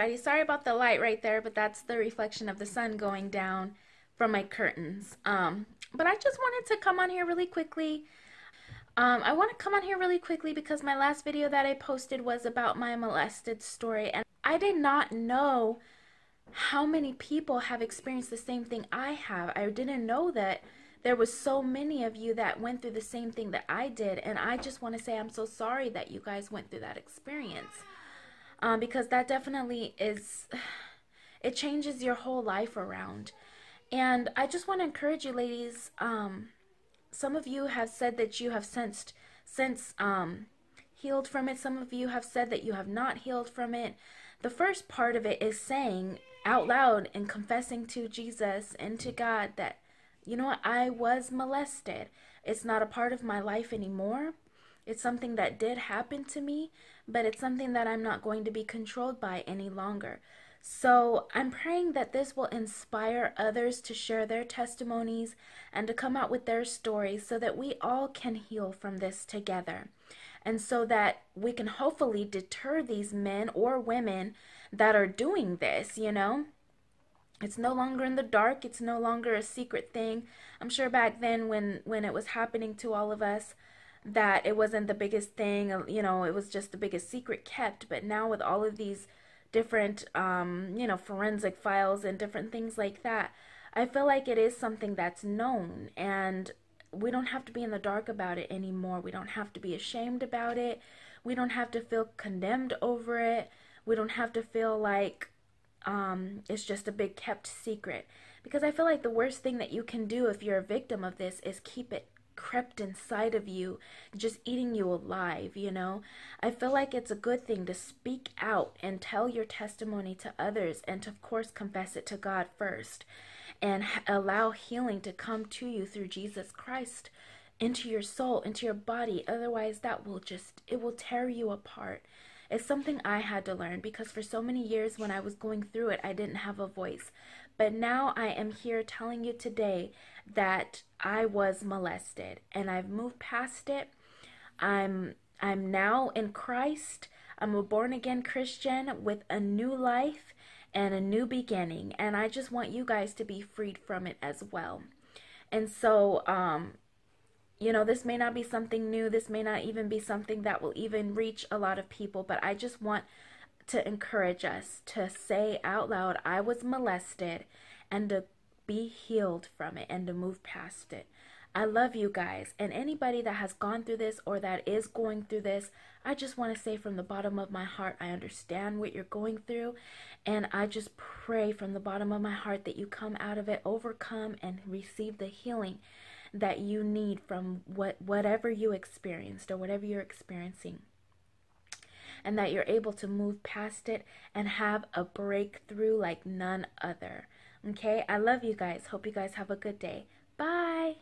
everybody. Sorry about the light right there, but that's the reflection of the sun going down from my curtains. Um, but I just wanted to come on here really quickly. Um, I want to come on here really quickly because my last video that I posted was about my molested story. And I did not know how many people have experienced the same thing I have. I didn't know that there was so many of you that went through the same thing that I did. And I just want to say I'm so sorry that you guys went through that experience um, because that definitely is, it changes your whole life around. And I just want to encourage you, ladies. Um, some of you have said that you have sensed, since um, healed from it. Some of you have said that you have not healed from it. The first part of it is saying out loud and confessing to Jesus and to God that, you know what, I was molested. It's not a part of my life anymore. It's something that did happen to me, but it's something that I'm not going to be controlled by any longer. So I'm praying that this will inspire others to share their testimonies and to come out with their stories so that we all can heal from this together. And so that we can hopefully deter these men or women that are doing this, you know? It's no longer in the dark, it's no longer a secret thing. I'm sure back then when when it was happening to all of us, that it wasn't the biggest thing, um, you know, it was just the biggest secret kept. But now with all of these different, um, you know, forensic files and different things like that, I feel like it is something that's known and we don't have to be in the dark about it anymore. We don't have to be ashamed about it. We don't have to feel condemned over it. We don't have to feel like um, it's just a big kept secret. Because I feel like the worst thing that you can do if you're a victim of this is keep it crept inside of you, just eating you alive, you know? I feel like it's a good thing to speak out and tell your testimony to others and, to, of course, confess it to God first and allow healing to come to you through Jesus Christ into your soul, into your body. Otherwise, that will just, it will tear you apart. It's something I had to learn because for so many years when I was going through it, I didn't have a voice. But now I am here telling you today that I was molested and I've moved past it. I'm I'm now in Christ. I'm a born again Christian with a new life and a new beginning and I just want you guys to be freed from it as well. And so um you know, this may not be something new. This may not even be something that will even reach a lot of people, but I just want to encourage us to say out loud, I was molested, and to be healed from it and to move past it. I love you guys. And anybody that has gone through this or that is going through this, I just want to say from the bottom of my heart, I understand what you're going through. And I just pray from the bottom of my heart that you come out of it, overcome, and receive the healing that you need from what, whatever you experienced or whatever you're experiencing and that you're able to move past it and have a breakthrough like none other. Okay, I love you guys. Hope you guys have a good day. Bye.